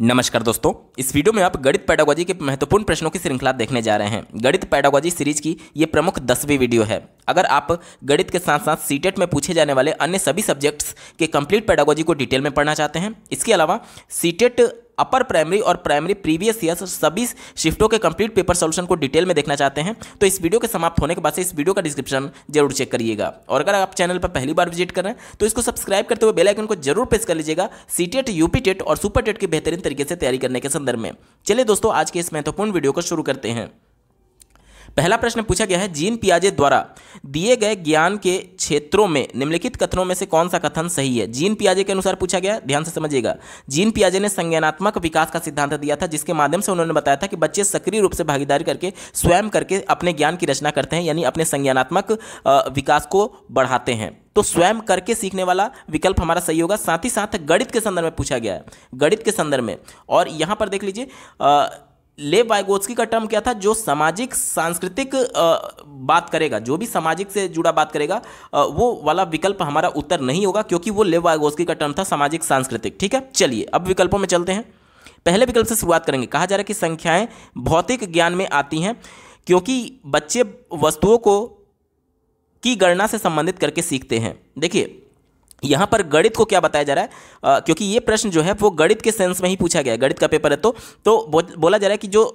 नमस्कार दोस्तों इस वीडियो में आप गणित पैडागोजी के महत्वपूर्ण प्रश्नों की श्रृंखला देखने जा रहे हैं गणित पैडागोजी सीरीज की ये प्रमुख दसवीं वीडियो है अगर आप गणित के साथ साथ सीटेट में पूछे जाने वाले अन्य सभी सब्जेक्ट्स के कंप्लीट पैडागोजी को डिटेल में पढ़ना चाहते हैं इसके अलावा सीटेट अपर प्राइमरी और प्राइमरी प्रीवियस ईयर सभी शिफ्टों के कंप्लीट पेपर सोल्यूशन को डिटेल में देखना चाहते हैं तो इस वीडियो के समाप्त होने के बाद से इस वीडियो का डिस्क्रिप्शन जरूर चेक करिएगा और अगर आप चैनल पर पहली बार विजिट कर रहे हैं तो इसको सब्सक्राइब करते हुए बेलाइकन को जरूर प्रेस कर लीजिएगा सी टेट यूपी टेट और सुपर टेट की बेहतरीन तरीके से तैयारी करने के संदर्भ में चलिए दोस्तों आज के इस महत्वपूर्ण वीडियो को शुरू करते हैं पहला प्रश्न पूछा गया है जीन पियाजे द्वारा दिए गए ज्ञान के क्षेत्रों में निम्नलिखित कथनों में से कौन सा कथन सही है जीन पियाजे के अनुसार पूछा गया ध्यान से समझिएगा जीन पियाजे ने संज्ञानात्मक विकास का सिद्धांत दिया था जिसके माध्यम से उन्होंने बताया था कि बच्चे सक्रिय रूप से भागीदारी करके स्वयं करके अपने ज्ञान की रचना करते हैं यानी अपने संज्ञानात्मक विकास को बढ़ाते हैं तो स्वयं करके सीखने वाला विकल्प हमारा सही होगा साथ ही साथ गणित के संदर्भ में पूछा गया है गणित के संदर्भ में और यहाँ पर देख लीजिए ले वाइगोत्सकी का टर्म क्या था जो सामाजिक सांस्कृतिक बात करेगा जो भी सामाजिक से जुड़ा बात करेगा वो वाला विकल्प हमारा उत्तर नहीं होगा क्योंकि वो लेव वाइगोत्सकी का टर्म था सामाजिक सांस्कृतिक ठीक है चलिए अब विकल्पों में चलते हैं पहले विकल्प से शुरुआत करेंगे कहा जा रहा है कि संख्याएं भौतिक ज्ञान में आती हैं क्योंकि बच्चे वस्तुओं को की गणना से संबंधित करके सीखते हैं देखिए यहाँ पर गणित को क्या बताया जा रहा है आ, क्योंकि ये प्रश्न जो है वो गणित के सेंस में ही पूछा गया है गणित का पेपर है तो तो बो, बोला जा रहा है कि जो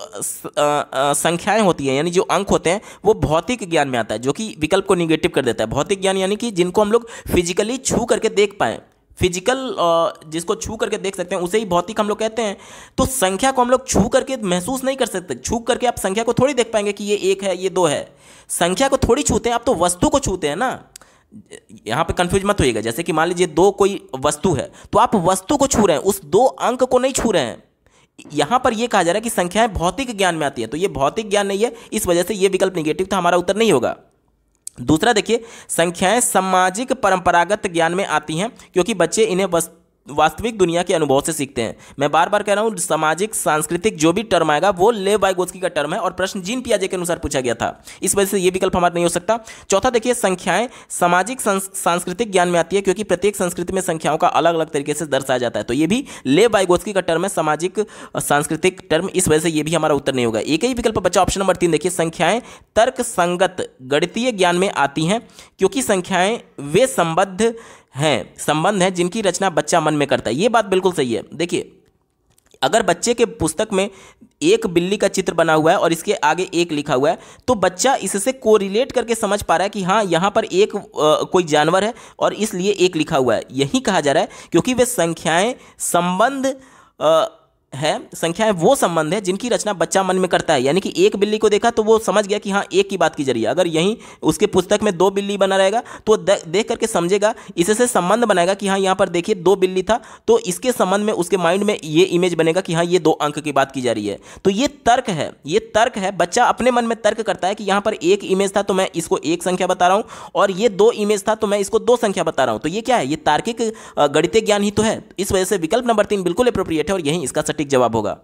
संख्याएं होती हैं यानी जो अंक होते हैं वो भौतिक ज्ञान में आता है जो कि विकल्प को निगेटिव कर देता है भौतिक ज्ञान यानी कि जिनको हम लोग फिजिकली छू करके देख पाएँ फिजिकल जिसको छू करके देख सकते हैं उसे ही भौतिक हम लोग कहते हैं तो संख्या को हम लोग छू करके महसूस नहीं कर सकते छू करके आप संख्या को थोड़ी देख पाएंगे कि ये एक है ये दो है संख्या को थोड़ी छूते हैं आप तो वस्तु को छूते हैं ना यहाँ पे कंफ्यूज मत होइएगा जैसे कि मान लीजिए दो कोई वस्तु है तो आप वस्तु को छू रहे हैं उस दो अंक को नहीं छू रहे हैं यहाँ पर यह कहा जा रहा है कि संख्याएं भौतिक ज्ञान में आती है तो ये भौतिक ज्ञान नहीं है इस वजह से ये विकल्प निगेटिव था हमारा उत्तर नहीं होगा दूसरा देखिए संख्याएं सामाजिक परंपरागत ज्ञान में आती हैं क्योंकि बच्चे इन्हें वस्तु वास्तविक दुनिया के अनुभव से सीखते हैं मैं बार बार कह रहा हूँ सामाजिक सांस्कृतिक जो भी टर्म आएगा वो ले बाय गोस्की का टर्म है और प्रश्न जीन पियाजे के अनुसार पूछा गया था इस वजह से ये विकल्प हमारा नहीं हो सकता चौथा देखिए संख्याएं सामाजिक सांस्कृतिक ज्ञान में आती है क्योंकि प्रत्येक संस्कृति में संख्याओं का अलग अलग तरीके से दर्शाया जाता है तो ये भी ले बाय गोस्की का टर्म है सामाजिक सांस्कृतिक टर्म इस वजह से ये भी हमारा उत्तर नहीं होगा एक ही विकल्प बच्चा ऑप्शन नंबर तीन देखिए संख्याएं तर्क संगत गणितीय ज्ञान में आती हैं क्योंकि संख्याएं वे संबद्ध हैं संबंध हैं जिनकी रचना बच्चा मन में करता है ये बात बिल्कुल सही है देखिए अगर बच्चे के पुस्तक में एक बिल्ली का चित्र बना हुआ है और इसके आगे एक लिखा हुआ है तो बच्चा इससे कोरिलेट करके समझ पा रहा है कि हाँ यहाँ पर एक आ, कोई जानवर है और इसलिए एक लिखा हुआ है यही कहा जा रहा है क्योंकि वे संख्याएं संबंध आ, है संख्या है वो संबंध है जिनकी रचना बच्चा मन में करता है यानी कि एक बिल्ली को देखा तो वो समझ गया कि हाँ एक की बात की जरिए अगर यहीं उसके पुस्तक में दो बिल्ली बना रहेगा तो देख करके समझेगा इससे संबंध बनाएगा कि हाँ यहाँ पर देखिए दो बिल्ली था तो इसके संबंध में उसके माइंड में ये इमेज बनेगा कि हाँ ये दो अंक की बात की जा रही है तो ये तर्क है ये तर्क है बच्चा अपने मन में तर्क करता है कि यहाँ पर एक इमेज था तो मैं इसको एक संख्या बता रहा हूँ और ये दो इमेज था तो मैं इसको दो संख्या बता रहा हूँ तो ये क्या है ये तार्किक गणित ज्ञान ही तो है इस वजह से विकल्प नंबर तीन बिल्कुल अप्रोप्रिएट है और यहीं इसका सटीक सटीक जवाब होगा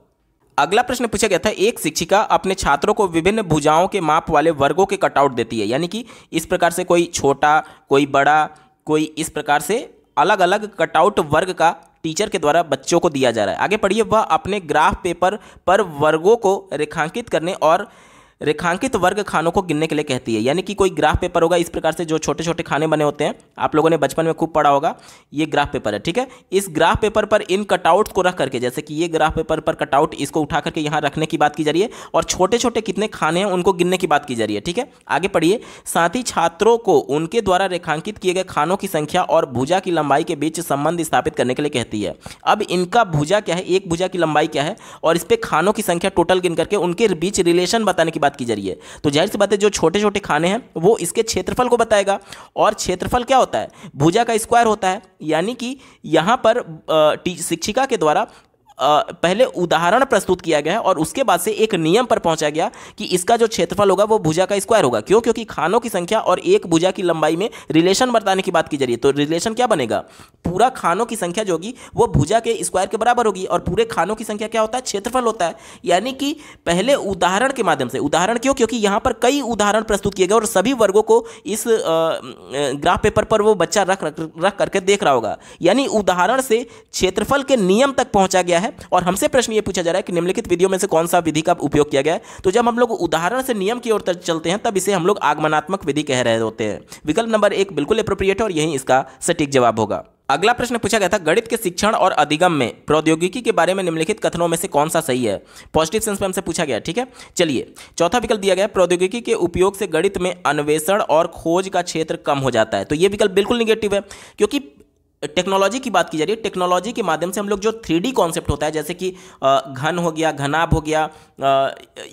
अगला प्रश्न पूछा गया था एक शिक्षिका अपने छात्रों को विभिन्न भुजाओं के माप वाले वर्गों के कटआउट देती है यानी कि इस प्रकार से कोई छोटा कोई बड़ा कोई इस प्रकार से अलग अलग कटआउट वर्ग का टीचर के द्वारा बच्चों को दिया जा रहा है आगे पढ़िए वह अपने ग्राफ पेपर पर वर्गों को रेखांकित करने और रेखांकित वर्ग खानों को गिनने के लिए कहती है यानी कि कोई ग्राफ पेपर होगा इस प्रकार से जो छोटे छोटे खाने बने होते हैं आप लोगों ने बचपन में खूब पढ़ा होगा ये ग्राफ पेपर है ठीक है इस ग्राफ पेपर पर इन कटआउट्स को रख करके जैसे कि ये ग्राफ पेपर पर कटआउट इसको उठा करके यहाँ रखने की बात की जा रही है और छोटे छोटे कितने खाने हैं उनको गिनने की बात की जा रही है ठीक है आगे पढ़िए साथ ही छात्रों को उनके द्वारा रेखांकित किए गए खानों की संख्या और भुजा की लंबाई के बीच संबंध स्थापित करने के लिए कहती है अब इनका भुजा क्या है एक भुजा की लंबाई क्या है और इस पर खानों की संख्या टोटल गिन करके उनके बीच रिलेशन बताने की बात बात की जा रही है तो जाहिर सी बात है जो छोटे छोटे खाने हैं वो इसके क्षेत्रफल को बताएगा और क्षेत्रफल क्या होता है भुजा का स्क्वायर होता है यानी कि यहाँ पर शिक्षिका के द्वारा पहले उदाहरण प्रस्तुत किया गया है और उसके बाद से एक नियम पर पहुंचा गया कि इसका जो क्षेत्रफल होगा वो भुजा का स्क्वायर होगा क्यों क्योंकि खानों की संख्या और एक भुजा की लंबाई में रिलेशन बताने की बात की जा रही है तो रिलेशन क्या बनेगा पूरा खानों की संख्या जो होगी वो भुजा के स्क्वायर के बराबर होगी और पूरे खानों की संख्या क्या होता है क्षेत्रफल होता है यानी कि पहले उदाहरण के माध्यम से उदाहरण क्यों क्योंकि यहाँ पर कई उदाहरण प्रस्तुत किए गए और सभी वर्गों को इस ग्राफ पेपर पर वो बच्चा रख रख, करके देख रहा होगा यानी उदाहरण से क्षेत्रफल के नियम तक पहुंचा गया है है और हमसे प्रश्न ये पूछा जा रहा है कि निम्नलिखित विधियों में से कौन सा विधि का उपयोग किया गया है तो जब हम लोग उदाहरण से नियम की ओर चलते हैं तब इसे हम लोग आगमनात्मक विधि कह रहे होते हैं विकल्प नंबर एक बिल्कुल अप्रोप्रिएट है और यही इसका सटीक जवाब होगा अगला प्रश्न पूछा गया था गणित के शिक्षण और अधिगम में प्रौद्योगिकी के बारे में निम्नलिखित कथनों में से कौन सा सही है पॉजिटिव सेंस में हमसे पूछा गया ठीक है चलिए चौथा विकल्प दिया गया प्रौद्योगिकी के उपयोग से गणित में अन्वेषण और खोज का क्षेत्र कम हो जाता है तो ये विकल्प बिल्कुल निगेटिव है क्योंकि टेक्नोलॉजी की बात की जा रही है टेक्नोलॉजी के माध्यम से हम लोग जो थ्री कॉन्सेप्ट होता है जैसे कि घन हो गया घनाभ हो गया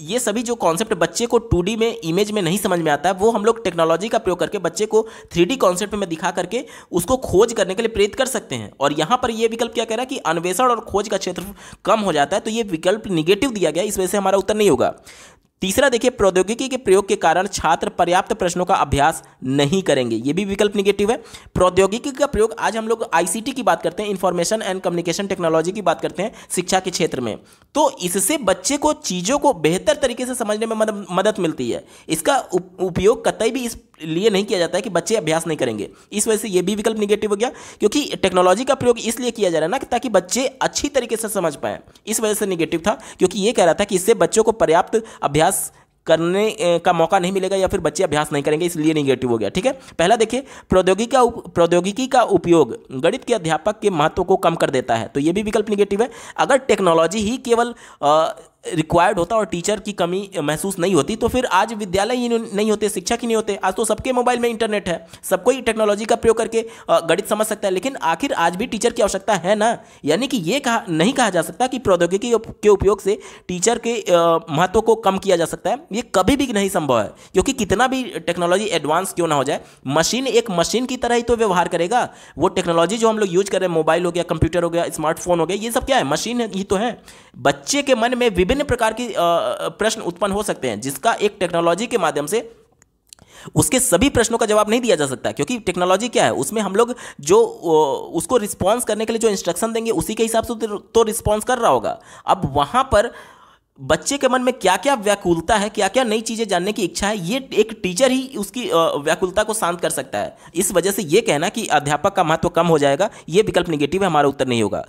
ये सभी जो कॉन्सेप्ट बच्चे को टू में इमेज में नहीं समझ में आता है वो हम लोग टेक्नोलॉजी का प्रयोग करके बच्चे को थ्री डी कॉन्सेप्ट में दिखा करके उसको खोज करने के लिए प्रेरित कर सकते हैं और यहाँ पर यह विकल्प क्या कह रहा है कि अन्वेषण और खोज का क्षेत्र कम हो जाता है तो ये विकल्प निगेटिव दिया गया इस वजह से हमारा उत्तर नहीं होगा तीसरा देखिए प्रौद्योगिकी के प्रयोग के कारण छात्र पर्याप्त प्रश्नों का अभ्यास नहीं करेंगे ये भी विकल्प निगेटिव है प्रौद्योगिकी का प्रयोग आज हम लोग आईसीटी की बात करते हैं इंफॉर्मेशन एंड कम्युनिकेशन टेक्नोलॉजी की बात करते हैं शिक्षा के क्षेत्र में तो इससे बच्चे को चीज़ों को बेहतर तरीके से समझने में मदद मिलती है इसका उपयोग कतई भी इस लिए नहीं किया जाता है कि बच्चे अभ्यास नहीं करेंगे इस वजह से ये भी विकल्प निगेटिव हो गया क्योंकि टेक्नोलॉजी का प्रयोग इसलिए किया जा रहा है ना ताकि बच्चे अच्छी तरीके से समझ पाएँ इस वजह से निगेटिव था क्योंकि ये कह रहा था कि इससे बच्चों को पर्याप्त अभ्यास करने का मौका नहीं मिलेगा या फिर बच्चे अभ्यास नहीं करेंगे इसलिए निगेटिव हो गया ठीक है पहला देखिए प्रौद्योगिकी का प्रौद्योगिकी का उपयोग गणित के अध्यापक के महत्व को कम कर देता है तो ये भी विकल्प निगेटिव है अगर टेक्नोलॉजी ही केवल आ, रिक्वायर्ड होता और टीचर की कमी महसूस नहीं होती तो फिर आज विद्यालय ही नहीं होते शिक्षक ही नहीं होते आज तो सबके मोबाइल में इंटरनेट है सबको ही टेक्नोलॉजी का प्रयोग करके गणित समझ सकता है लेकिन आखिर आज भी टीचर की आवश्यकता है ना यानी कि ये कहा नहीं कहा जा सकता कि प्रौद्योगिकी के उपयोग से टीचर के महत्व को कम किया जा सकता है ये कभी भी नहीं संभव है क्योंकि कितना भी टेक्नोलॉजी एडवांस क्यों ना हो जाए मशीन एक मशीन की तरह ही तो व्यवहार करेगा वो टेक्नोलॉजी जो हम लोग यूज कर रहे हैं मोबाइल हो गया कंप्यूटर हो गया स्मार्टफोन हो गया ये सब क्या है मशीन ही तो है बच्चे के मन में विभिन्न विभिन्न प्रकार की प्रश्न उत्पन्न हो सकते हैं जिसका एक टेक्नोलॉजी के माध्यम से उसके सभी प्रश्नों का जवाब नहीं दिया जा सकता क्योंकि टेक्नोलॉजी क्या है उसमें हम लोग जो उसको रिस्पॉन्स करने के लिए जो इंस्ट्रक्शन देंगे उसी के हिसाब से तो रिस्पॉन्स तो कर रहा होगा अब वहां पर बच्चे के मन में क्या क्या व्याकुलता है क्या क्या नई चीज़ें जानने की इच्छा है ये एक टीचर ही उसकी व्याकुलता को शांत कर सकता है इस वजह से ये कहना कि अध्यापक का महत्व तो कम हो जाएगा ये विकल्प निगेटिव है हमारा उत्तर नहीं होगा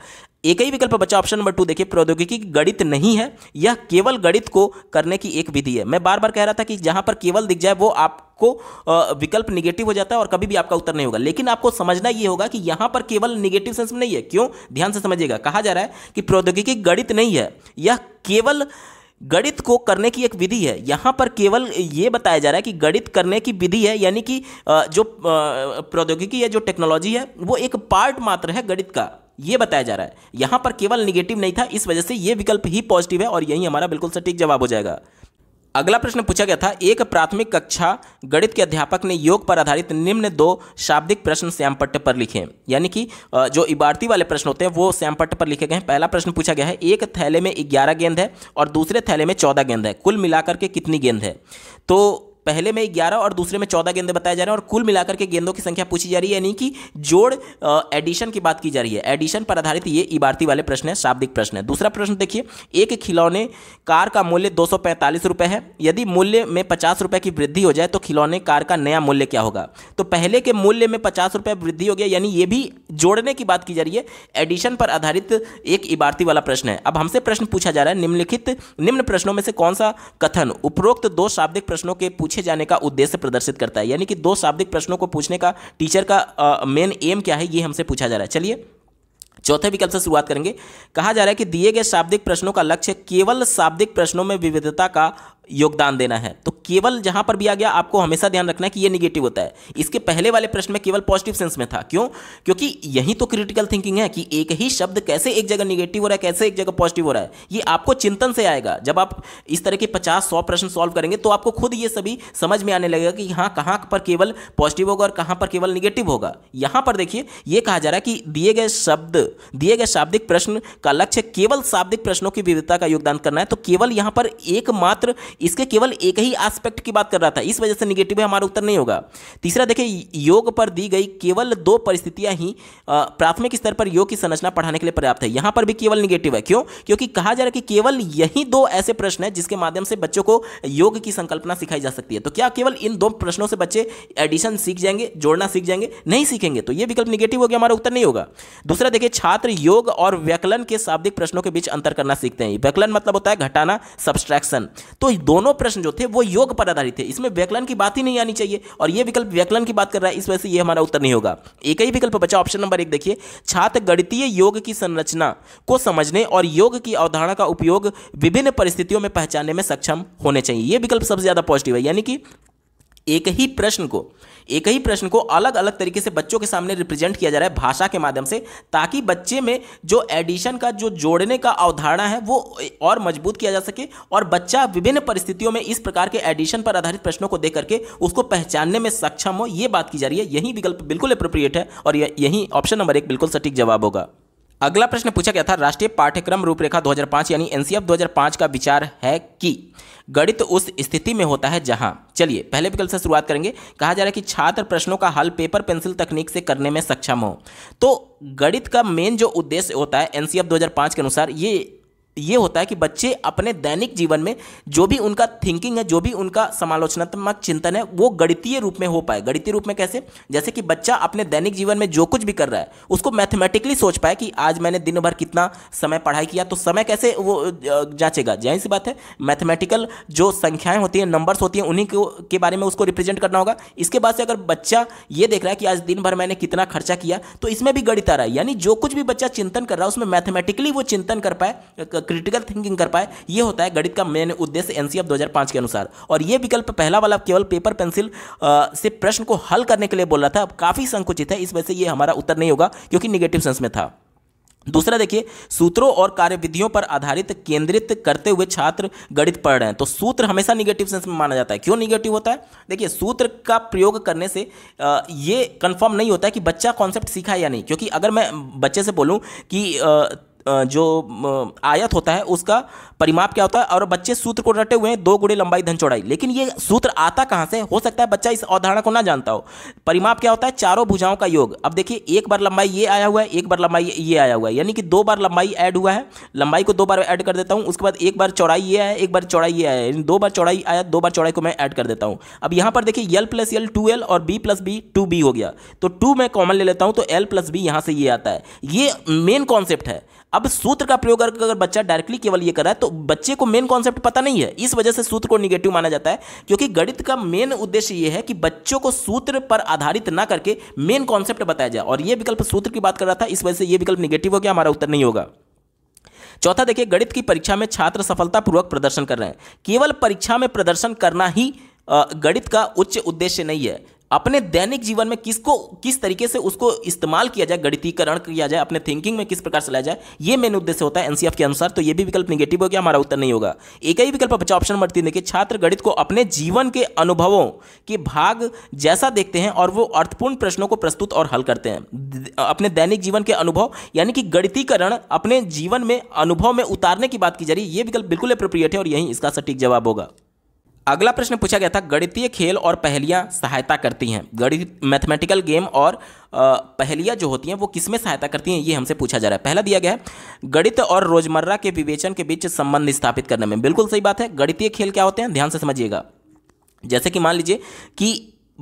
एक ही विकल्प बचा ऑप्शन नंबर टू देखिए प्रौद्योगिकी गणित नहीं है यह केवल गणित को करने की एक विधि है मैं बार बार कह रहा था कि जहां पर केवल दिख जाए वो आपको विकल्प निगेटिव हो जाता है और कभी भी आपका उत्तर नहीं होगा लेकिन आपको समझना ये होगा कि यहां पर केवल निगेटिव सेंस में नहीं है क्यों ध्यान से समझिएगा कहा जा रहा है कि प्रौद्योगिकी गणित नहीं है यह केवल गणित को करने की एक विधि है यहाँ पर केवल ये बताया जा रहा है कि गणित करने की विधि है यानी कि जो प्रौद्योगिकी या जो टेक्नोलॉजी है वो एक पार्ट मात्र है गणित का ये बताया जा रहा है यहां पर केवल निगेटिव नहीं था इस वजह से यह विकल्प ही पॉजिटिव है और यही हमारा बिल्कुल सटीक जवाब हो जाएगा अगला प्रश्न पूछा गया था एक प्राथमिक कक्षा गणित के अध्यापक ने योग पर आधारित निम्न दो शाब्दिक प्रश्न श्यामपट्ट पर लिखे यानी कि जो इबारती वाले प्रश्न होते हैं वो श्यामपट्ट पर लिखे गए हैं पहला प्रश्न पूछा गया है एक थैले में ग्यारह गेंद है और दूसरे थैले में चौदह गेंद है कुल मिलाकर के कितनी गेंद है तो पहले में ग्यारह और दूसरे में चौदह गेंदे बताए जा रहे हैं और कुल मिलाकर के गेंदों की संख्या पूछी जा रही है यानी कि जोड़ एडिशन की बात की जा रही है एडिशन पर आधारित ये इबारती वाले प्रश्न है शाब्दिक प्रश्न है दूसरा प्रश्न देखिए एक खिलौने कार का मूल्य दो रुपए है यदि मूल्य में पचास रुपए की वृद्धि हो जाए तो खिलौने कार का नया मूल्य क्या होगा तो पहले के मूल्य में पचास रुपए वृद्धि हो गया यानी ये भी जोड़ने की बात की जा रही है एडिशन पर आधारित एक इबारती वाला प्रश्न है अब हमसे प्रश्न पूछा जा रहा है निम्नलिखित निम्न प्रश्नों में से कौन सा कथन उपरोक्त दो शाब्दिक प्रश्नों के पूछे पीछे जाने का उद्देश्य प्रदर्शित करता है यानी कि दो शाब्दिक प्रश्नों को पूछने का टीचर का मेन एम क्या है ये हमसे पूछा जा रहा है चलिए चौथे विकल्प से शुरुआत करेंगे कहा जा रहा है कि दिए गए शाब्दिक प्रश्नों का लक्ष्य केवल शाब्दिक प्रश्नों में विविधता का योगदान देना है तो केवल जहां पर भी आ गया आपको हमेशा ध्यान रखना है कि ये निगेटिव होता है इसके पहले वाले प्रश्न में केवल पॉजिटिव सेंस में था क्यों क्योंकि यही तो क्रिटिकल थिंकिंग है कि एक ही शब्द कैसे एक जगह निगेटिव हो रहा है कैसे एक जगह पॉजिटिव हो रहा है ये आपको चिंतन से आएगा जब आप इस तरह के पचास सौ प्रश्न सॉल्व करेंगे तो आपको खुद ये सभी समझ में आने लगेगा कि हाँ कहाँ पर केवल पॉजिटिव होगा और कहाँ पर केवल निगेटिव होगा यहाँ पर देखिए ये कहा जा रहा है कि दिए गए शब्द दिए गए शाब्दिक प्रश्न का लक्ष्य केवल शाब्दिक प्रश्नों की विविधता का योगदान करना है तो केवल यहाँ पर एकमात्र इसके केवल एक ही आस्पेक्ट की बात कर रहा था इस वजह से निगेटिव है हमारा उत्तर नहीं होगा तीसरा देखिए योग पर दी गई केवल दो परिस्थितियां ही प्राथमिक स्तर पर योग की संरचना पढ़ाने के लिए पर्याप्त है यहां पर भी केवल निगेटिव है क्यों क्योंकि कहा जा रहा है कि केवल यही दो ऐसे प्रश्न है जिसके माध्यम से बच्चों को योग की संकल्पना सिखाई जा सकती है तो क्या केवल इन दो प्रश्नों से बच्चे एडिशन सीख जाएंगे जोड़ना सीख जाएंगे नहीं सीखेंगे तो ये विकल्प निगेटिव हो गया हमारा उत्तर नहीं होगा दूसरा देखिए छात्र योग और व्याकलन के शाब्दिक प्रश्नों के बीच अंतर करना सीखते हैं व्याकलन मतलब होता है घटाना सब्सट्रैक्शन तो दोनों प्रश्न जो थे वो योग पर आधारित थे इसमें व्यकलन की बात ही नहीं आनी चाहिए और ये विकल्प व्यकलन की बात कर रहा है इस वजह से ये हमारा उत्तर नहीं होगा एक ही विकल्प बचा ऑप्शन नंबर एक देखिए छात्र गणितीय योग की संरचना को समझने और योग की अवधारणा का उपयोग विभिन्न परिस्थितियों में पहचानने में सक्षम होने चाहिए ये विकल्प सबसे ज़्यादा पॉजिटिव है यानी कि एक ही प्रश्न को एक ही प्रश्न को अलग अलग तरीके से बच्चों के सामने रिप्रेजेंट किया जा रहा है भाषा के माध्यम से ताकि बच्चे में जो एडिशन का जो जोड़ने का अवधारणा है वो और मजबूत किया जा सके और बच्चा विभिन्न परिस्थितियों में इस प्रकार के एडिशन पर आधारित प्रश्नों को देख करके उसको पहचानने में सक्षम हो ये बात की जा रही है यही विकल्प बिल्कुल अप्रोप्रिएट है और यही ऑप्शन नंबर एक बिल्कुल सटीक जवाब होगा अगला प्रश्न पूछा गया था राष्ट्रीय पाठ्यक्रम रूपरेखा 2005 यानी एनसीएफ 2005 का विचार है कि गणित उस स्थिति में होता है जहां चलिए पहले विकल्प से शुरुआत करेंगे कहा जा रहा है कि छात्र प्रश्नों का हल पेपर पेंसिल तकनीक से करने में सक्षम हो तो गणित का मेन जो उद्देश्य होता है एनसीएफ 2005 के अनुसार ये ये होता है कि बच्चे अपने दैनिक जीवन में जो भी उनका थिंकिंग है जो भी उनका समालोचनात्मक चिंतन है वो गणितीय रूप में हो पाए गणितीय रूप में कैसे जैसे कि बच्चा अपने दैनिक जीवन में जो कुछ भी कर रहा है उसको मैथमेटिकली सोच पाए कि आज मैंने दिन भर कितना समय पढ़ाई किया तो समय कैसे वो जाँचेगा जाहिर सी बात है मैथमेटिकल जो संख्याएँ होती हैं नंबर्स होती हैं उन्हीं के बारे में उसको रिप्रेजेंट करना होगा इसके बाद से अगर बच्चा ये देख रहा है कि आज दिन भर मैंने कितना खर्चा किया तो इसमें भी गणित आ रहा है यानी जो कुछ भी बच्चा चिंतन कर रहा है उसमें मैथमेटिकली वो चिंतन कर पाए क्रिटिकल थिंकिंग कर पाए ये होता है गणित का मेन उद्देश्य एनसीएफ 2005 के अनुसार और ये विकल्प पहला वाला केवल पेपर पेंसिल से प्रश्न को हल करने के लिए बोल रहा था काफ़ी संकुचित है इस वजह से ये हमारा उत्तर नहीं होगा क्योंकि निगेटिव सेंस में था दूसरा देखिए सूत्रों और कार्यविधियों पर आधारित केंद्रित करते हुए छात्र गणित पढ़ रहे हैं तो सूत्र हमेशा निगेटिव सेंस में माना जाता है क्यों निगेटिव होता है देखिए सूत्र का प्रयोग करने से ये कंफर्म नहीं होता है कि बच्चा कॉन्सेप्ट सीखा या नहीं क्योंकि अगर मैं बच्चे से बोलूं कि जो आयत होता है उसका परिमाप क्या होता है और बच्चे सूत्र को रटे हुए हैं दो गुड़े लंबाई धन चौड़ाई लेकिन ये सूत्र आता कहाँ से हो सकता है बच्चा इस अवधारणा को ना जानता हो परिमाप क्या होता है चारों भुजाओं का योग अब देखिए एक बार लंबाई ये आया हुआ है एक बार लंबाई ये आया हुआ है यानी कि दो बार लंबाई ऐड हुआ है लंबाई को दो बार ऐड कर देता हूँ उसके बाद एक बार चौड़ाई ये आया एक बार चौड़ाई ये आया यानी दो बार चौड़ाई आया दो बार चौड़ाई को मैं ऐड कर देता हूँ अब यहाँ पर देखिए L plus L two L और B plus B two B हो गया तो टू मैं कॉमन ले लेता हूँ तो एल प्लस बी यहाँ से ये आता है ये मेन कॉन्सेप्ट है अब सूत्र का प्रयोग अगर बच्चा डायरेक्टली केवल ये कर रहा है तो बच्चे को मेन कॉन्सेप्ट पता नहीं है इस वजह से सूत्र को निगेटिव माना जाता है क्योंकि गणित का मेन उद्देश्य यह है कि बच्चों को सूत्र पर आधारित ना करके मेन कॉन्सेप्ट बताया जाए और यह विकल्प सूत्र की बात कर रहा था इस वजह से यह विकल्प निगेटिव हो गया हमारा उत्तर नहीं होगा चौथा देखिए गणित की परीक्षा में छात्र सफलतापूर्वक प्रदर्शन कर रहे हैं केवल परीक्षा में प्रदर्शन करना ही गणित का उच्च उद्देश्य नहीं है अपने दैनिक जीवन में किसको किस तरीके से उसको इस्तेमाल किया जाए गणितीकरण किया जाए अपने थिंकिंग में किस प्रकार से लाया जाए ये मेन उद्देश्य होता है एनसीएफ के अनुसार तो ये भी विकल्प निगेटिव हो गया हमारा उत्तर नहीं होगा एक ही विकल्प बचा ऑप्शन नंबर तीन देखिए छात्र गणित को अपने जीवन के अनुभवों के भाग जैसा देखते हैं और वो अर्थपूर्ण प्रश्नों को प्रस्तुत और हल करते हैं अपने दैनिक जीवन के अनुभव यानी कि गणितीकरण अपने जीवन में अनुभव में उतारने की बात की जा रही है ये विकल्प बिल्कुल अप्रोप्रिएट है और यही इसका सटीक जवाब होगा अगला प्रश्न पूछा गया था गणितीय खेल और पहलियाँ सहायता करती हैं गणित मैथमेटिकल गेम और पहलियाँ जो होती हैं वो किस में सहायता करती हैं ये हमसे पूछा जा रहा है पहला दिया गया है गणित और रोजमर्रा के विवेचन के बीच संबंध स्थापित करने में बिल्कुल सही बात है गणितीय खेल क्या होते हैं ध्यान से समझिएगा जैसे कि मान लीजिए कि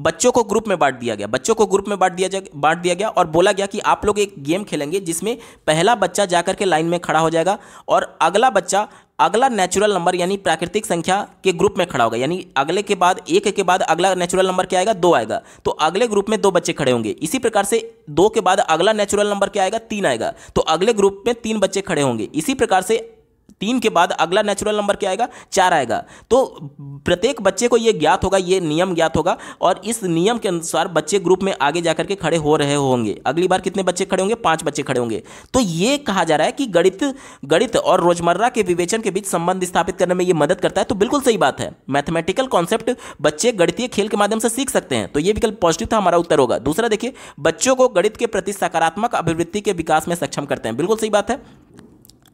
बच्चों को ग्रुप में बांट दिया गया बच्चों को ग्रुप में बांट दिया जा बांट दिया गया और बोला गया कि आप लोग एक गेम खेलेंगे जिसमें पहला बच्चा जा के लाइन में खड़ा हो जाएगा और अगला बच्चा अगला नेचुरल नंबर यानी प्राकृतिक संख्या के ग्रुप में खड़ा होगा यानी अगले के बाद एक के बाद अगला नेचुरल नंबर क्या आएगा दो आएगा तो अगले ग्रुप में दो बच्चे खड़े होंगे इसी प्रकार से दो के बाद अगला नेचुरल नंबर क्या आएगा तीन आएगा तो अगले ग्रुप में तीन बच्चे खड़े होंगे इसी प्रकार से तीन के बाद अगला नेचुरल नंबर क्या आएगा चार आएगा तो प्रत्येक बच्चे को ये ज्ञात होगा ये नियम ज्ञात होगा और इस नियम के अनुसार बच्चे ग्रुप में आगे जाकर के खड़े हो रहे होंगे अगली बार कितने बच्चे खड़े होंगे पांच बच्चे खड़े होंगे तो ये कहा जा रहा है कि गणित गणित और रोजमर्रा के विवेचन के बीच संबंध स्थापित करने में ये मदद करता है तो बिल्कुल सही बात है मैथमेटिकल कॉन्सेप्ट बच्चे गणितीय खेल के माध्यम से सीख सकते हैं तो ये विकल्प पॉजिटिव था हमारा उत्तर होगा दूसरा देखिए बच्चों को गणित के प्रति सकारात्मक अभिवृत्ति के विकास में सक्षम करते हैं बिल्कुल सही बात है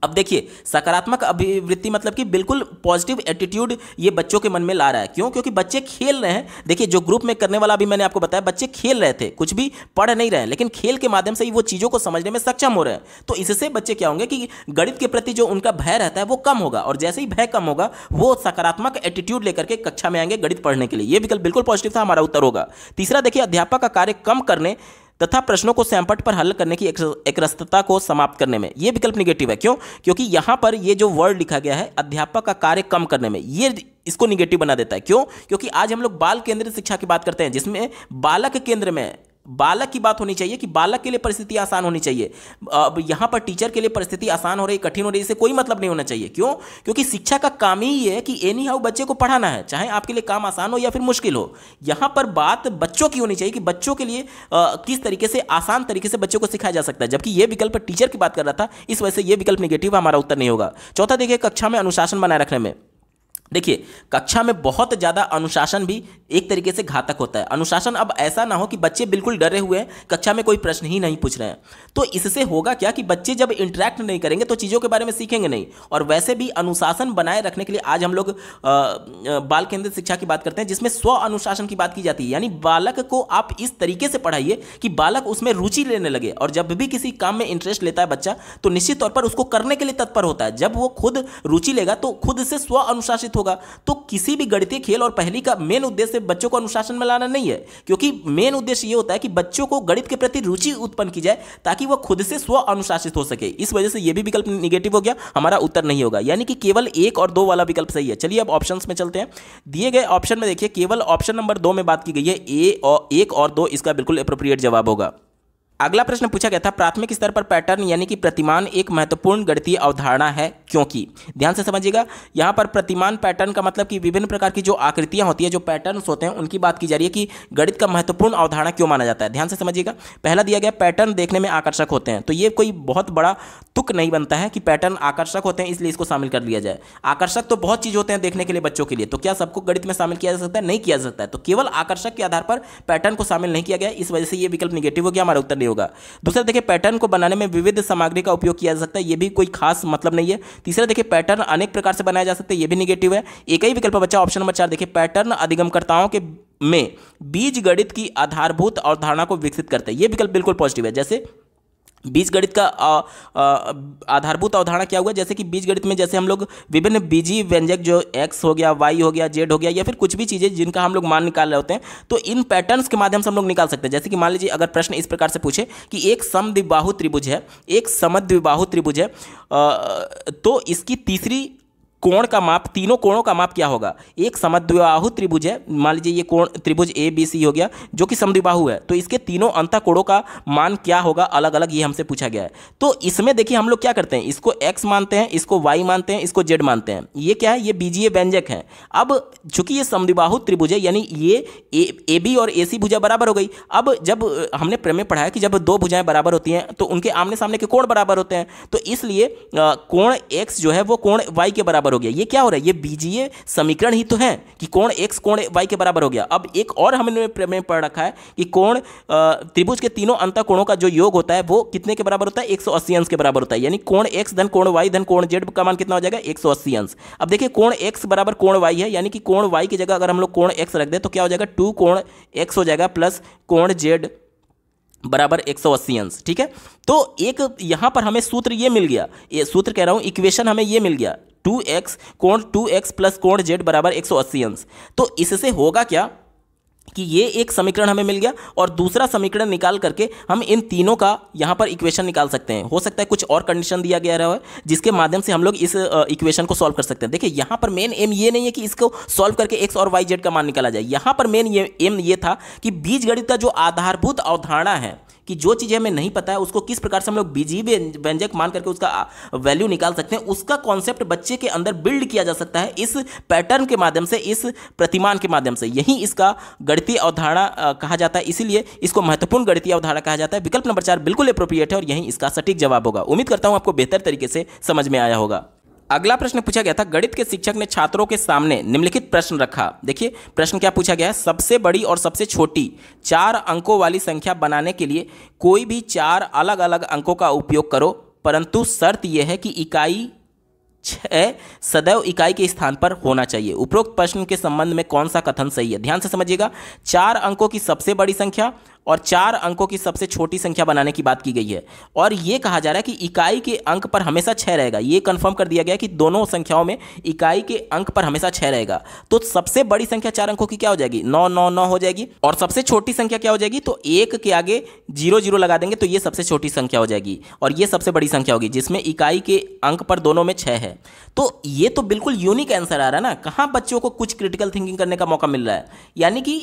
अब देखिए सकारात्मक अभिवृत्ति मतलब कि बिल्कुल पॉजिटिव एटीट्यूड ये बच्चों के मन में ला रहा है क्यों क्योंकि बच्चे खेल रहे हैं देखिए जो ग्रुप में करने वाला भी मैंने आपको बताया बच्चे खेल रहे थे कुछ भी पढ़ नहीं रहे लेकिन खेल के माध्यम से ही वो चीज़ों को समझने में सक्षम हो रहे हैं तो इससे बच्चे क्या होंगे कि गणित के प्रति जो उनका भय रहता है वो कम होगा और जैसे ही भय कम होगा वो सकारात्मक एटीट्यूड लेकर के कक्षा में आएंगे गणित पढ़ने के लिए ये विकल्प बिल्कुल पॉजिटिव था हमारा उत्तर होगा तीसरा देखिए अध्यापक का कार्य कम करने तथा प्रश्नों को सैंपट पर हल करने की एकरस्तता को समाप्त करने में ये विकल्प निगेटिव है क्यों क्योंकि यहाँ पर ये जो वर्ड लिखा गया है अध्यापक का कार्य कम करने में ये इसको निगेटिव बना देता है क्यों क्योंकि आज हम लोग बाल केंद्रित शिक्षा की बात करते हैं जिसमें बालक केंद्र में बालक की बात होनी चाहिए कि बालक के लिए परिस्थिति आसान होनी चाहिए अब यहाँ पर टीचर के लिए परिस्थिति आसान हो रही कठिन हो रही इससे कोई मतलब नहीं होना चाहिए क्यों क्योंकि शिक्षा का काम ही है कि एनी हाउ बच्चे को पढ़ाना है चाहे आपके लिए काम आसान हो या फिर मुश्किल हो यहाँ पर बात बच्चों की होनी चाहिए कि बच्चों के लिए आ, किस तरीके से आसान तरीके से बच्चों को सिखाया जा सकता है जबकि ये विकल्प टीचर की बात कर रहा था इस वजह से ये विकल्प निगेटिव हमारा उत्तर नहीं होगा चौथा देखिए कक्षा में अनुशासन बनाए रखने में देखिए कक्षा में बहुत ज़्यादा अनुशासन भी एक तरीके से घातक होता है अनुशासन अब ऐसा ना हो कि बच्चे बिल्कुल डरे हुए हैं कक्षा में कोई प्रश्न ही नहीं पूछ रहे हैं तो इससे होगा क्या कि बच्चे जब इंटरेक्ट नहीं करेंगे तो चीज़ों के बारे में सीखेंगे नहीं और वैसे भी अनुशासन बनाए रखने के लिए आज हम लोग बाल केंद्रित शिक्षा की बात करते हैं जिसमें स्व अनुशासन की बात की जाती है यानी बालक को आप इस तरीके से पढ़ाइए कि बालक उसमें रुचि लेने लगे और जब भी किसी काम में इंटरेस्ट लेता है बच्चा तो निश्चित तौर पर उसको करने के लिए तत्पर होता है जब वो खुद रुचि लेगा तो खुद से स्व अनुशासित होगा तो किसी भी गणितीय खेल और पहली का मेन उद्देश्य बच्चों को अनुशासन में लाना नहीं है क्योंकि मेन उद्देश्य यह होता है कि बच्चों को गणित के प्रति रुचि उत्पन्न की जाए ताकि वह खुद से स्व अनुशासित हो सके इस वजह से यह भी विकल्प निगेटिव हो गया हमारा उत्तर नहीं होगा यानी कि केवल एक और दो वाला विकल्प सही है चलिए अब ऑप्शन में चलते हैं दिए गए ऑप्शन में देखिए केवल ऑप्शन नंबर दो में बात की गई है ए और एक और दो इसका बिल्कुल अप्रोप्रिएट जवाब होगा अगला प्रश्न पूछा गया था प्राथमिक स्तर पर पैटर्न यानी कि प्रतिमान एक महत्वपूर्ण गणितीय अवधारणा है क्योंकि ध्यान से समझिएगा यहाँ पर प्रतिमान पैटर्न का मतलब कि विभिन्न प्रकार की जो आकृतियाँ होती है जो पैटर्न होते हैं उनकी बात की जा रही है कि गणित का महत्वपूर्ण अवधारणा क्यों माना जाता है ध्यान से समझिएगा पहला दिया गया पैटर्न देखने में आकर्षक होते हैं तो ये कोई बहुत बड़ा तुक नहीं बनता है कि पैटर्न आकर्षक होते हैं इसलिए इसको शामिल कर लिया जाए आकर्षक तो बहुत चीज़ होते हैं देखने के लिए बच्चों के लिए तो क्या सबको गणित में शामिल किया जा सकता है नहीं किया जा सकता है तो केवल आकर्षक के आधार पर पैटर्न को शामिल नहीं किया गया इस वजह से यह विकल्प निगेटिव हो गया हमारा उत्तर नहीं होगा दूसरा देखिए पैटर्न को बनाने में विविध सामग्री का उपयोग किया जा सकता है ये भी कोई खास मतलब नहीं है तीसरा देखिए पैटर्न अनेक प्रकार से बनाया जा सकता है ये भी निगेटिव है एक ही विकल्प बच्चा ऑप्शन नंबर चार देखिए पैटर्न अधिगमकर्ताओं के में बीज गणित की आधारभूत अवधारणा को विकसित करते हैं ये विकल्प बिल्कुल पॉजिटिव है जैसे बीजगणित का आ, आ, आधारभूत अवधारणा क्या हुआ जैसे कि बीजगणित में जैसे हम लोग विभिन्न बीजी व्यंजक जो एक्स हो गया वाई हो गया जेड हो गया या फिर कुछ भी चीज़ें जिनका हम लोग मान निकाल रहे होते हैं तो इन पैटर्न्स के माध्यम से हम लोग निकाल सकते हैं जैसे कि मान लीजिए अगर प्रश्न इस प्रकार से पूछे कि एक समद्विबाहु त्रिभुज है एक समद्विबाहु त्रिभुज है तो इसकी तीसरी कोण का माप तीनों कोणों का माप क्या होगा एक समद्विबाहु त्रिभुज है मान लीजिए ये कोण त्रिभुज ए बी सी हो गया जो कि समद्विबाहु है तो इसके तीनों अंत कोणों का मान क्या होगा अलग अलग ये हमसे पूछा गया है तो इसमें देखिए हम लोग क्या करते हैं इसको एक्स मानते हैं इसको वाई मानते हैं इसको जेड मानते हैं ये क्या है ये बीजीय व्यंजक है अब चूंकि ये समद्विबाहु त्रिभुज है यानी ये ए बी और ए सी भुजा बराबर हो गई अब जब हमने प्रमेय पढ़ा है कि जब दो भुजाएं बराबर होती हैं तो उनके आमने सामने के कोण बराबर होते हैं तो इसलिए कोण एक्स जो है वो कोण वाई के बराबर बराबर हो गया ये क्या हो रहा है ये बीजीय समीकरण ही तो है कि कोण एक्स कोण वाई के बराबर हो गया अब एक और हमने प्रमेय पढ़ रखा है कि कोण त्रिभुज के तीनों अंत कोणों का जो योग होता है वो कितने के बराबर होता है एक अंश के बराबर होता है यानी कोण एक्स धन कोण वाई धन कोण जेड का मान कितना हो जाएगा एक अंश अब देखिए कोण एक्स बराबर कोण वाई है यानी कि कोण वाई की जगह अगर हम लोग कोण एक्स रख दें तो क्या हो जाएगा टू कोण एक्स हो जाएगा प्लस कोण जेड बराबर 180 अंश ठीक है तो एक यहां पर हमें सूत्र ये मिल गया ये सूत्र कह रहा हूं इक्वेशन हमें ये मिल गया टू एक्स कोण टू एक्स प्लस कोण जेड बराबर एक सौ अस्सी अंश तो इससे होगा क्या कि ये एक समीकरण हमें मिल गया और दूसरा समीकरण निकाल करके हम इन तीनों का यहाँ पर इक्वेशन निकाल सकते हैं हो सकता है कुछ और कंडीशन दिया गया रहा है जिसके माध्यम से हम लोग इस इक्वेशन को सॉल्व कर सकते हैं देखिए यहाँ पर मेन एम ये नहीं है कि इसको सॉल्व करके एक्स और वाई जेड का मान निकाला जाए यहाँ पर मेन एम ये था कि बीज का जो आधारभूत अवधारणा है कि जो चीज़ हमें नहीं पता है उसको किस प्रकार से हम लोग बीजी व्यंजक मान करके उसका वैल्यू निकाल सकते हैं उसका कॉन्सेप्ट बच्चे के अंदर बिल्ड किया जा सकता है इस पैटर्न के माध्यम से इस प्रतिमान के माध्यम से यही इसका गणितीय अवधारणा कहा जाता है इसीलिए इसको महत्वपूर्ण गणितीय अवधारणा कहा जाता है विकल्प नंबर चार बिल्कुल अप्रोप्रिएट है और यही इसका सटीक जवाब होगा उम्मीद करता हूँ आपको बेहतर तरीके से समझ में आया होगा अगला प्रश्न पूछा गया था गणित के शिक्षक ने छात्रों के सामने निम्नलिखित प्रश्न रखा देखिए प्रश्न क्या पूछा गया है सबसे बड़ी और सबसे छोटी चार अंकों वाली संख्या बनाने के लिए कोई भी चार अलग अलग अंकों का उपयोग करो परंतु शर्त यह है कि इकाई छ सदैव इकाई के स्थान पर होना चाहिए उपरोक्त प्रश्न के संबंध में कौन सा कथन सही है ध्यान से समझिएगा चार अंकों की सबसे बड़ी संख्या और चार अंकों की सबसे छोटी संख्या बनाने की बात की गई है और ये कहा जा रहा है कि इकाई के अंक पर हमेशा छः रहेगा ये कन्फर्म कर दिया गया कि दोनों संख्याओं में इकाई के अंक पर हमेशा छः रहेगा तो सबसे बड़ी संख्या चार अंकों की क्या हो जाएगी नौ नौ नौ हो जाएगी और सबसे छोटी संख्या क्या हो जाएगी तो एक के आगे जीरो जीरो लगा देंगे तो ये सबसे छोटी संख्या हो जाएगी और ये सबसे बड़ी संख्या होगी जिसमें इकाई के अंक पर दोनों में छः है तो ये तो बिल्कुल यूनिक आंसर आ रहा है ना कहाँ बच्चों को कुछ क्रिटिकल थिंकिंग करने का मौका मिल रहा है यानी कि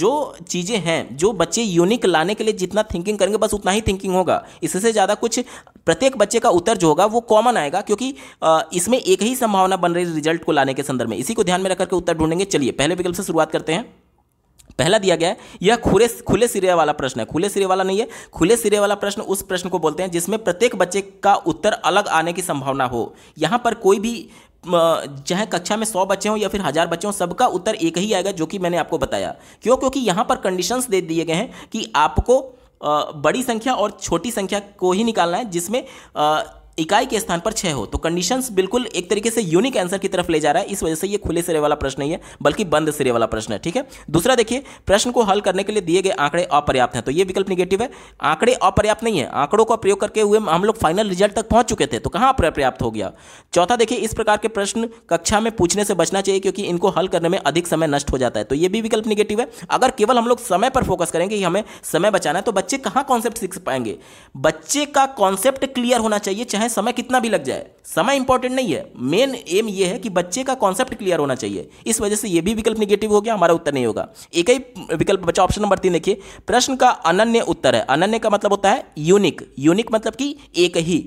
जो चीज़ें हैं जो बच्चे बच्चे यूनिक लाने के लिए जितना थिंकिंग करेंगे बस उतना ही थिंकिंग होगा इससे ज़्यादा कुछ प्रत्येक बच्चे का उत्तर जो होगा वो कॉमन आएगा क्योंकि इसमें एक ही संभावना बन रही है रिजल्ट को लाने के संदर्भ में इसी को ध्यान में रखकर के उत्तर ढूंढेंगे चलिए पहले विकल्प से शुरुआत करते हैं पहला दिया गया है यह खुले खुले सिरे वाला प्रश्न है खुले सिरे वाला नहीं है खुले सिरे वाला प्रश्न उस प्रश्न को बोलते हैं जिसमें प्रत्येक बच्चे का उत्तर अलग आने की संभावना हो यहां पर कोई भी चाहे कक्षा में सौ बच्चे हों या फिर हज़ार बच्चे हों सबका उत्तर एक ही आएगा जो कि मैंने आपको बताया क्यों क्योंकि यहाँ पर कंडीशंस दे दिए गए हैं कि आपको बड़ी संख्या और छोटी संख्या को ही निकालना है जिसमें इकाई के स्थान पर छह हो तो कंडीशंस बिल्कुल एक तरीके से यूनिक आंसर की तरफ ले जा रहा है इस वजह से ये खुले सिरे वाला प्रश्न नहीं है बल्कि बंद सिरे वाला प्रश्न है ठीक है दूसरा देखिए प्रश्न को हल करने के लिए दिए गए आंकड़े अपर्याप्त हैं तो ये विकल्प निगेटिव है आंकड़े अपर्याप्त नहीं है आंकड़ों का प्रयोग करके हुए हम लोग फाइनल रिजल्ट तक पहुंच चुके थे तो कहां अपर्याप्त हो गया चौथा देखिए इस प्रकार के प्रश्न कक्षा में पूछने से बचना चाहिए क्योंकि इनको हल करने में अधिक समय नष्ट हो जाता है तो ये भी विकल्प निगेटिव है अगर केवल हम लोग समय पर फोकस करेंगे कि हमें समय बचाना है तो बच्चे कहां कॉन्सेप्ट सीख पाएंगे बच्चे का कॉन्सेप्ट क्लियर होना चाहिए चाहे समय कितना भी लग जाए समय इंपॉर्टेंट नहीं है मेन एम ये है कि बच्चे का कॉन्सेप्ट क्लियर होना चाहिए इस वजह से यह भी विकल्प निगेटिव हो गया हमारा उत्तर नहीं होगा एक ही विकल्प बचा ऑप्शन नंबर तीन देखिए प्रश्न का अनन्य उत्तर है अनन्य का मतलब होता है यूनिक यूनिक मतलब कि एक ही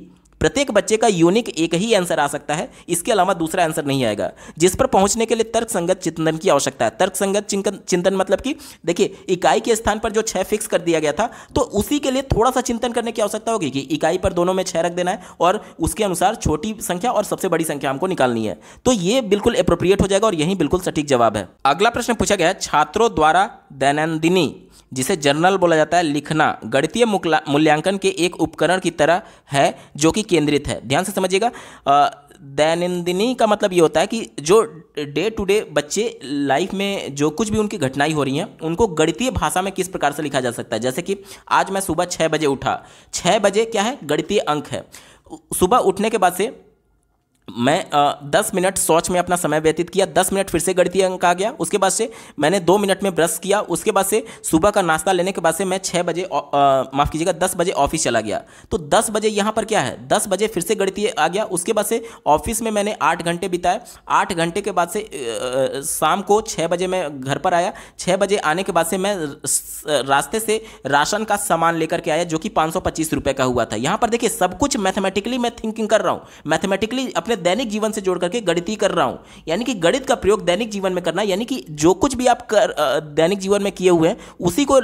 प्रत्येक बच्चे का यूनिक एक ही आंसर आ सकता है इसके अलावा दूसरा आंसर नहीं आएगा जिस पर पहुंचने के लिए तर्क संगत चिंतन की आवश्यकता है तर्क संगत चिंतन मतलब कि देखिए इकाई के स्थान पर जो छह फिक्स कर दिया गया था तो उसी के लिए थोड़ा सा चिंतन करने की आवश्यकता होगी कि इकाई पर दोनों में छह रख देना है और उसके अनुसार छोटी संख्या और सबसे बड़ी संख्या हमको निकालनी है तो ये बिल्कुल अप्रोप्रिएट हो जाएगा और यही बिल्कुल सटीक जवाब है अगला प्रश्न पूछा गया छात्रों द्वारा दैनंदिनी जिसे जर्नल बोला जाता है लिखना गणितीय मूल्यांकन के एक उपकरण की तरह है जो कि केंद्रित है ध्यान से समझिएगा दैनंदिनी का मतलब ये होता है कि जो डे टू डे बच्चे लाइफ में जो कुछ भी उनकी घटनाएं हो रही हैं उनको गणितीय भाषा में किस प्रकार से लिखा जा सकता है जैसे कि आज मैं सुबह छः बजे उठा छः बजे क्या है गणितीय अंक है सुबह उठने के बाद से मैं आ, दस मिनट सोच में अपना समय व्यतीत किया दस मिनट फिर से गणितीय अंक आ गया उसके बाद से मैंने दो मिनट में ब्रश किया उसके बाद से सुबह का नाश्ता लेने के बाद से मैं छः बजे माफ़ कीजिएगा दस बजे ऑफिस चला गया तो दस बजे यहाँ पर क्या है दस बजे फिर से गणितीय आ गया उसके बाद से ऑफिस में मैंने आठ घंटे बिताए आठ घंटे के बाद से आ, शाम को छः बजे मैं घर पर आया छः बजे आने के बाद से मैं रास्ते से राशन का सामान लेकर के आया जो कि पाँच सौ पच्चीस रुपये का हुआ था यहाँ पर देखिए सब कुछ मैथमेटिकली मैं थिंकिंग कर रहा हूँ मैथमेटिकली अपने इसलिए दैनिक जीवन से जोड़ करके गणित कर रहा हूं यानी कि गणित का प्रयोग दैनिक जीवन में करना यानी कि जो कुछ भी आप कर, दैनिक जीवन में किए हुए हैं उसी को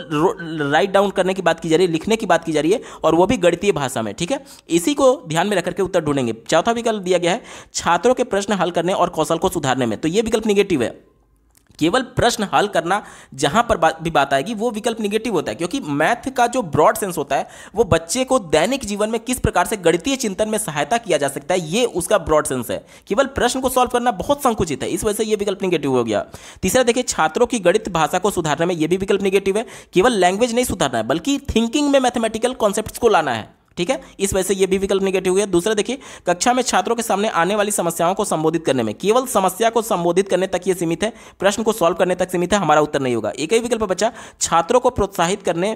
राइट डाउन करने की बात की जा रही है लिखने की बात की जा रही है और वो भी गणितीय भाषा में ठीक है इसी को ध्यान में रखकर के उत्तर ढूंढेंगे चौथा विकल्प दिया गया है छात्रों के प्रश्न हल करने और कौशल को सुधारने में तो यह विकल्प निगेटिव है केवल प्रश्न हल करना जहां पर बा, भी बात आएगी वो विकल्प निगेटिव होता है क्योंकि मैथ का जो ब्रॉड सेंस होता है वो बच्चे को दैनिक जीवन में किस प्रकार से गणितीय चिंतन में सहायता किया जा सकता है ये उसका ब्रॉड सेंस है केवल प्रश्न को सॉल्व करना बहुत संकुचित है इस वजह से ये विकल्प निगेटिव हो गया तीसरा देखिए छात्रों की गणित भाषा को सुधारने में यह भी विकल्प निगेटिव है केवल लैंग्वेज नहीं सुधारना है बल्कि थिंकिंग में मैथमेटिकल कॉन्सेप्ट को लाना है ठीक है इस वजह से ये भी विकल्प निगेटिव हुआ दूसरा देखिए कक्षा में छात्रों के सामने आने वाली समस्याओं को संबोधित करने में केवल समस्या को संबोधित करने तक ये सीमित है प्रश्न को सॉल्व करने तक सीमित है हमारा उत्तर नहीं होगा एक ही विकल्प बच्चा छात्रों को प्रोत्साहित करने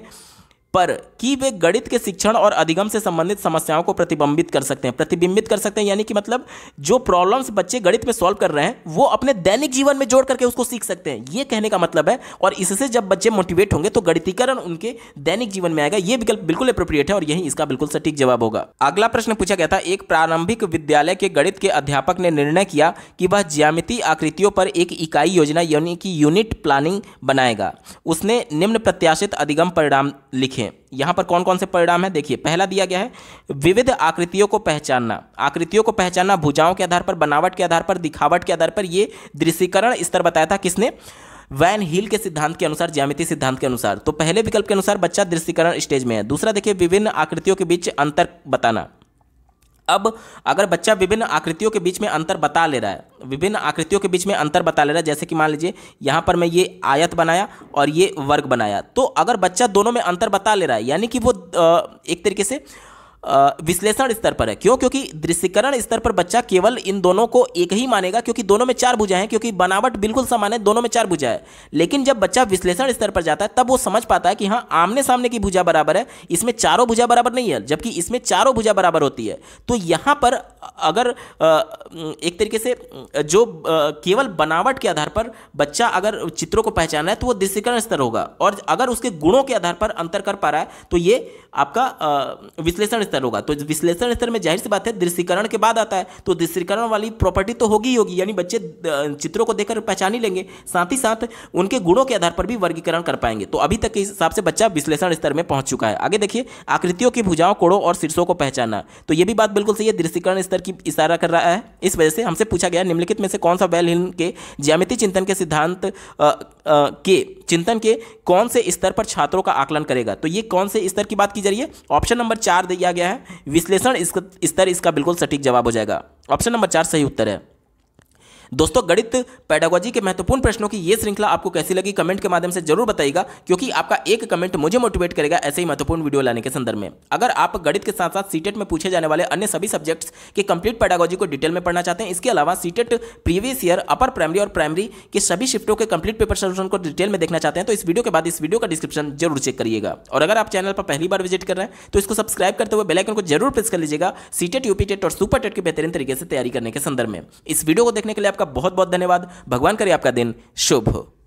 पर कि वे गणित के शिक्षण और अधिगम से संबंधित समस्याओं को प्रतिबिंबित कर सकते हैं प्रतिबिंबित कर सकते हैं यानी कि मतलब जो प्रॉब्लम्स बच्चे गणित में सॉल्व कर रहे हैं वो अपने दैनिक जीवन में जोड़ करके उसको सीख सकते हैं ये कहने का मतलब है और इससे जब बच्चे मोटिवेट होंगे तो गणितीकरण उनके दैनिक जीवन में आएगा ये विकल्प बिल्कुल अप्रोप्रिएट है और यही इसका बिल्कुल सटीक जवाब होगा अगला प्रश्न पूछा गया था एक प्रारंभिक विद्यालय के गणित के अध्यापक ने निर्णय किया कि वह ज्यामिति आकृतियों पर एक इकाई योजना यानी कि यूनिट प्लानिंग बनाएगा उसने निम्न प्रत्याशित अधिगम परिणाम लिखे देखें यहाँ पर कौन कौन से परिणाम है देखिए पहला दिया गया है विविध आकृतियों को पहचानना आकृतियों को पहचानना भुजाओं के आधार पर बनावट के आधार पर दिखावट के आधार पर ये दृश्यकरण स्तर बताया था किसने वैन हिल के सिद्धांत के अनुसार ज्यामिति सिद्धांत के अनुसार तो पहले विकल्प के अनुसार बच्चा दृष्टिकरण स्टेज में है दूसरा देखिए विभिन्न आकृतियों के बीच अंतर बताना अब अगर बच्चा विभिन्न आकृतियों के बीच में अंतर बता ले रहा है विभिन्न आकृतियों के बीच में अंतर बता ले रहा है जैसे कि मान लीजिए यहाँ पर मैं ये आयत बनाया और ये वर्ग बनाया तो अगर बच्चा दोनों में अंतर बता ले रहा है यानी कि वो एक तरीके से विश्लेषण स्तर पर है क्यों क्योंकि दृश्यकरण स्तर पर बच्चा केवल इन दोनों को एक ही मानेगा क्योंकि दोनों में चार भुजा है क्योंकि बनावट बिल्कुल समान है दोनों में चार भुजा है लेकिन जब बच्चा विश्लेषण स्तर पर जाता है तब वो समझ पाता है कि हाँ आमने सामने की भुजा बराबर है इसमें चारों भुजा बराबर नहीं है जबकि इसमें चारों भुजा बराबर होती है तो यहाँ पर अगर एक तरीके से जो केवल बनावट के आधार पर बच्चा अगर चित्रों को पहचाना है तो वो दृश्यकरण स्तर होगा और अगर उसके गुणों के आधार पर अंतर कर पा रहा है तो ये आपका विश्लेषण स्तर होगा तो विश्लेषण स्तर में जाहिर सी बात है दृश्यकरण के बाद आता है तो दृश्यकरण वाली प्रॉपर्टी तो होगी ही होगी यानी बच्चे चित्रों को देखकर पहचान ही लेंगे साथ ही साथ उनके गुणों के आधार पर भी वर्गीकरण कर पाएंगे तो अभी तक के हिसाब से बच्चा विश्लेषण स्तर में पहुंच चुका है आगे देखिए आकृतियों की भुजाओं कोड़ों और शीर्षों को पहचानना तो यह भी बात बिल्कुल सही है दृश्यकरण स्तर की इशारा कर रहा है इस वजह से हमसे पूछा गया निम्नलिखित में से कौन सा वेल हिल के ज्यामिति चिंतन के सिद्धांत के चिंतन के कौन से स्तर पर छात्रों का आकलन करेगा तो ये कौन से स्तर की बात की जा रही है ऑप्शन नंबर चार दिया गया गया है विश्लेषण स्तर इसका बिल्कुल सटीक जवाब हो जाएगा ऑप्शन नंबर चार सही उत्तर है दोस्तों गणित पैडागोजी के महत्वपूर्ण प्रश्नों की ये श्रृंखला आपको कैसी लगी कमेंट के माध्यम से जरूर बताइएगा क्योंकि आपका एक कमेंट मुझे मोटिवेट करेगा ऐसे ही महत्वपूर्ण वीडियो लाने के संदर्भ में अगर आप गणित के साथ साथ सीटेट में पूछे जाने वाले अन्य सभी सब्जेक्ट्स के कंप्लीट पैडागोजी को डिटेल में पढ़ना चाहते हैं इसके अलावा CTET previous year upper primary और प्राइमरी के सभी शिफ्टों के कंप्लीट पेपर सोल्यूशन को डिटेल में देखना चाहते हैं तो इस वीडियो के बाद इस वीडियो का डिस्क्रिप्शन जरूर चेक करिएगा और अगर आप चैनल पर पहली बार विजिट कर रहे हैं तो इसको सब्सक्राइब करते हुए बेलाइकन को जरूर प्रेस कर लीजिएगा सीटेट यूपीटेट e e और सुपर टेट की बेहतरीन तरीके से तैयारी करने के संदर्भ में इस वीडियो को देखने के लिए आपका आपका बहुत बहुत धन्यवाद भगवान करे आपका दिन शुभ हो